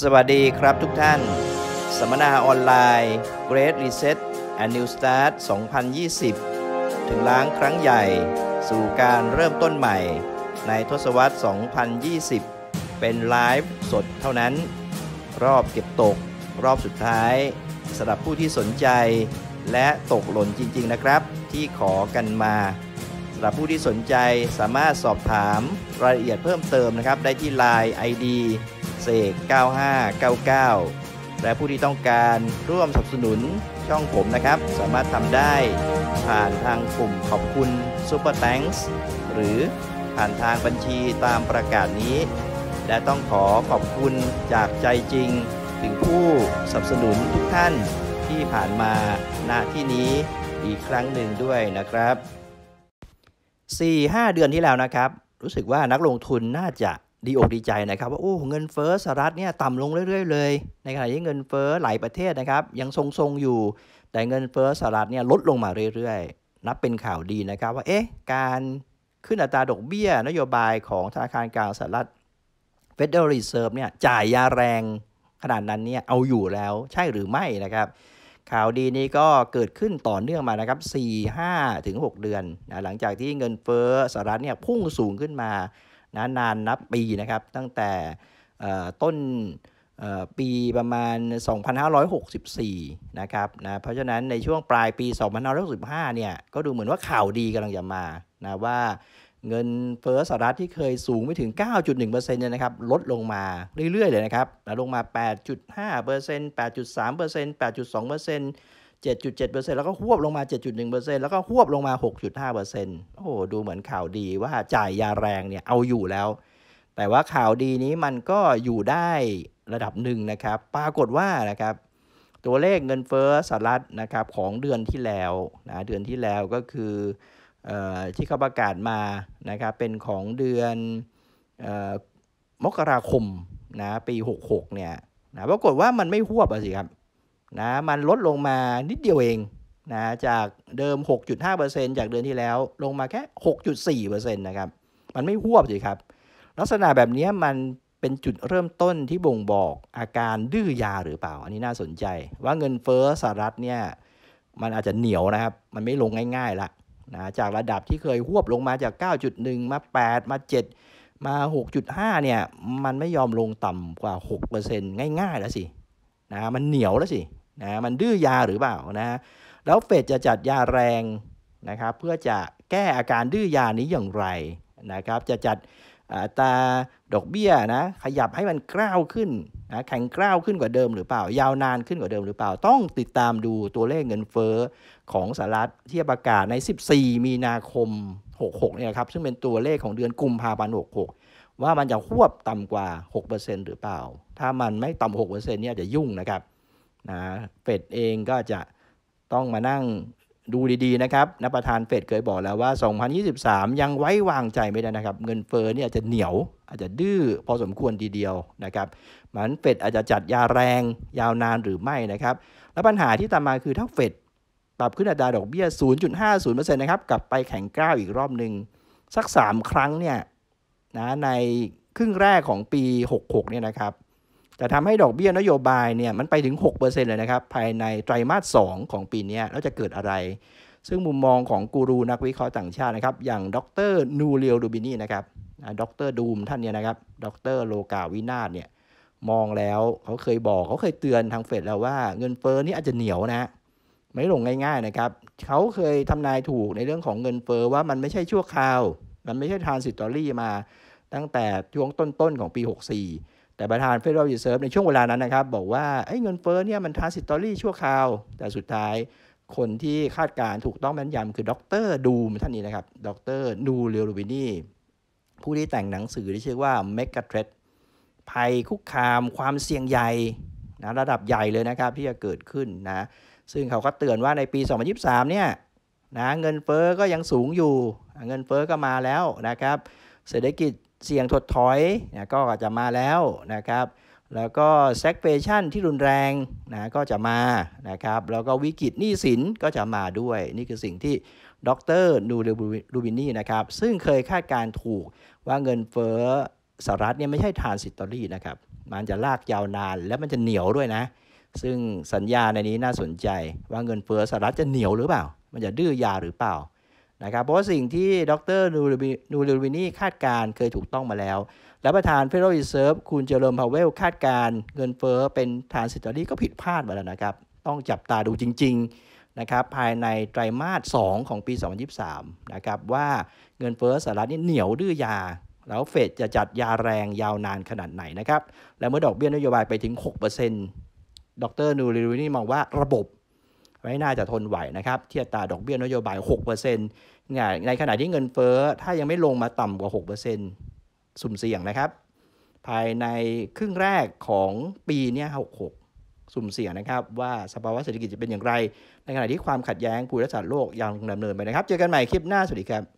สวัสดีครับทุกท่านสัมมนาออนไลน์ Great Reset and New Start 2020 ถึงล้างครั้งใหญ่สู่การเริ่มต้นใหม่ในทศวรรษ 2020 เป็นไลฟ์สดเท่านั้น รอบเก็บตก รอบสุดท้ายสำหรับผู้ที่สนใจ และตกหล่นจริงๆนะครับ ที่ขอกันมาสำหรับผู้ที่สนใจสามารถสอบถาม รายละเอียดเพิ่มเติมนะครับ ได้ที่ไลน์ ID เสก9599 และผู้ที่ต้องการร่วมสนับสนุนช่องผมนะครับ สามารถทำได้ผ่านทางกลุ่มขอบคุณ Super Thanks หรือผ่านทางบัญชีตามประกาศนี้ และต้องขอขอบคุณจากใจจริง ถึงผู้สนับสนุนทุกท่านที่ผ่านมาณที่นี้อีกครั้งหนึ่งด้วยนะครับ 4-5 เดือนที่แล้วนะครับ รู้สึกว่านักลงทุนน่าจะดีอกดีใจนะครับว่าโอ้เงินเฟ้อสหรัฐเนี่ยต่ำลงเรื่อยๆเลยในขณะที่เงินเฟ้อหลายประเทศนะครับ ยังทรงๆอยู่ แต่เงินเฟ้อสหรัฐเนี่ยลดลงมาเรื่อยๆ นับเป็นข่าวดีนะครับว่า เอ๊ะ การขึ้นอัตราดอกเบี้ย นโยบายของธนาคารกลางสหรัฐ Federal Reserve เนี่ยจ่ายยาแรงขนาดนั้นเนี่ย เอาอยู่แล้วใช่หรือไม่นะครับ ข่าวดีนี้ก็เกิดขึ้นต่อเนื่องมานะครับ4 5ถึง6เดือนนะหลังจากที่เงินเฟ้อสหรัฐเนี่ยพุ่งสูงขึ้นมานะนานนับปีนะครับ ตั้งแต่ต้นปีประมาณ 2,564 นะครับนะเพราะฉะนั้นในช่วงปลายปี 2,565 เนี่ย ก็ดูเหมือนว่าข่าวดีกำลังจะมานะว่าเงินเฟ้อสหรัฐที่เคยสูงไปถึง 9.1%เนี่ยนะครับ ลดลงมาเรื่อยๆเลยนะครับลงมา8.5% 8.3% 8.2% 7.7%แล้วก็หวบลงมา 7.1%แล้วก็หวบลงมา 6.5%โอ้โหดูเหมือนข่าวดีว่าจ่ายยาแรงเนี่ยเอาอยู่แล้ว แต่ว่าข่าวดีนี้มันก็อยู่ได้ระดับหนึ่งนะครับปรากฏว่านะครับ ตัวเลขเงินเฟ้อสหรัฐนะครับของเดือนที่แล้วนะเดือนที่แล้วก็คืออที่เขาประกาศมานะครับเป็นของเดือนออมกราคมนะปี 66เนี่ยนะปรากฏว่ามันไม่หวบอะสิครับนะมันลดลงมานิดเดียวเองนะจากเดิม 6.5%จากเดือนที่แล้วลงมาแค่ 6.4%นะครับ มันไม่หวบสิครับ ลักษณะแบบนี้มันเป็นจุดเริ่มต้นที่บ่งบอกอาการดื้อยาหรือเปล่า อันนี้น่าสนใจ ว่าเงินเฟ้อสหรัฐเนี่ยมันอาจจะเหนียวนะครับ มันไม่ลงง่ายๆละนะจากระดับที่เคยหวบลงมาจาก 9.1 มา 8 มา 7 มา 6.5เนี่ยมันไม่ยอมลงต่ำกว่า 6%ง่ายๆแล้วสินะมันเหนียวแล้วสินะมันดื้อยาหรือเปล่านะแล้วเฟดจะจัดยาแรง นะครับ เพื่อจะแก้อาการดื้อยานี้อย่างไรนะครับจะจัดอัตราดอกเบี้ยนะขยับให้มันกล้าวขึ้นนะแข็งกล้าวขึ้นกว่าเดิมหรือเปล่ายาวนานขึ้นกว่าเดิมหรือเปล่า ต้องติดตามดูตัวเลขเงินเฟ้อของสหรัฐที่ประกาศใน 14 มีนาคม 66เนี่ยครับซึ่งเป็นตัวเลขของเดือนกุมภาพันธ์66ว่ามันจะควบต่ำกว่า 6%หรือเปล่า ถ้ามันไม่ต่ำ6%เนี่ยจะยุ่งนะครับนะเฟดเองก็จะต้องมานั่งดูดีๆนะครับนักประธานเฟดเคยบอกแล้วว่า 2023 ยังไว้วางใจไม่ได้นะครับ เงินเฟ้อเนี่ยอาจจะเหนียวอาจจะดื้อพอสมควรทีเดียวนะครับมันเฟดอาจจะจัดยาแรงยาวนานหรือไม่นะครับ แล้วปัญหาที่ตามมาคือถ้าเฟดปรับขึ้นอัตราดอกเบี้ย 0.50%นะครับกลับไปแข็งก้าวอีกรอบหนึ่งสัก 3 ครั้งเนี่ยนะในครึ่งแรกของปี66เนี่ยนะครับแต่ทำให้ดอกเบี้ยนโยบายเนี่ยมันไปถึง 6%เลยนะครับ ภายในไตรมาส2ของปีนี้แล้วจะเกิดอะไร ซึ่งมุมมองของกูรูนักวิเคราะห์ต่างชาตินะครับ อย่างดรนูเรียวดูบินีนะครับดรดูมท่านเนี่ยนะครับดรโลกาวินาศเนี่ยมองแล้วเขาเคยบอกเขาเคยเตือนทางเฟดแล้วว่าเงินเฟอ้อนี่อาจจะเหนียวนะ ไม่ลงง่ายๆนะครับ เขาเคยทำนายถูกในเรื่องของเงินเฟอ้อว่ามันไม่ใช่ชั่วคราว มันไม่ใช่ทานสิตอรี่มา ตั้งแต่ช่วงต้นๆของปี 64แต่ประธาน Federal Reserve ในช่วงเวลานั้นนะครับ บอกว่าเงินเฟ้อเนี่ย มันท r a n s i t o r y ชั่วคราว แต่สุดท้ายคนที่คาดการถูกต้องแม่นยำคือดร ดูมท่านนี้นะครับดรดูเรลูบินีผู้ที่แต่งหนังสือที่ชื่อว่า m e g a t เ r e a t ภัยคุกคามความเสี่ยงใหญ่นะระดับใหญ่เลยนะครับที่จะเกิดขึ้นนะ ซึ่งเขาก็เตือนว่าในปี 2023 เนี่ยนะเงินเฟ้อก็ยังสูงอยู่เงินเฟ้อก็มาแล้วนะครับเศรษฐกิจเสี่ยงถดถอยนะก็จะมาแล้วนะครับแล้วก็แซกเฟชั่นที่รุนแรงนะก็จะมานะครับแล้วก็วิกฤตหนี้สินก็จะมาด้วย นี่คือสิ่งที่ดรนูเรูบินีนะครับ ซึ่งเคยคาดการถูกว่าเงินเฟ้อสหรัฐเนี่ยไม่ใช่ทานสิตอรี่นะครับ มันจะลากยาวนานและมันจะเหนียวด้วยนะ ซึ่งสัญญาในนี้น่าสนใจว่าเงินเฟ้อสหรัฐจะเหนียวหรือเปล่า มันจะดื้อยาหรือเปล่านะครับเพราะสิ่งที่ดรนูรรวินีคาดการเคยถูกต้องมาแล้ว และประธาน Federal Reserve คุณเจอร์มพาวเวลคาดการ เงินเฟอ้อเป็นทานสิตอรี่ก็ผิดพลาดมาแล้วนะครับ ต้องจับตาดูจริงๆนะครับภายในไตรมาส2ของปี 2023นะครับว่าเงินเฟอ้อสหรัฐนี่เหนียวดื้อยา แล้วเฟดจะจัดยาแรงยาวนานขนาดไหนนะครับและเมื่อดอกเบี้ยนโยบายไปถึง6%ดรนูรรวินีมองว่าระบบไม่น่าจะทนไหวนะครับเทียบตาดอกเบี้ยนโยบาย6%เนี่ยในขณะที่เงินเฟ้อถ้ายังไม่ลงมาต่ำกว่า 6%สุ่มเสี่ยงนะครับ ภายในครึ่งแรกของปีเนี่ย66 สุ่มเสี่ยงนะครับ ว่าสภาวะเศรษฐกิจจะเป็นอย่างไร ในขณะที่ความขัดแย้ง ภูมิรัฐศาสตร์โลก ยังดำเนินไปนะครับ เจอกันใหม่คลิปหน้า สวัสดีครับ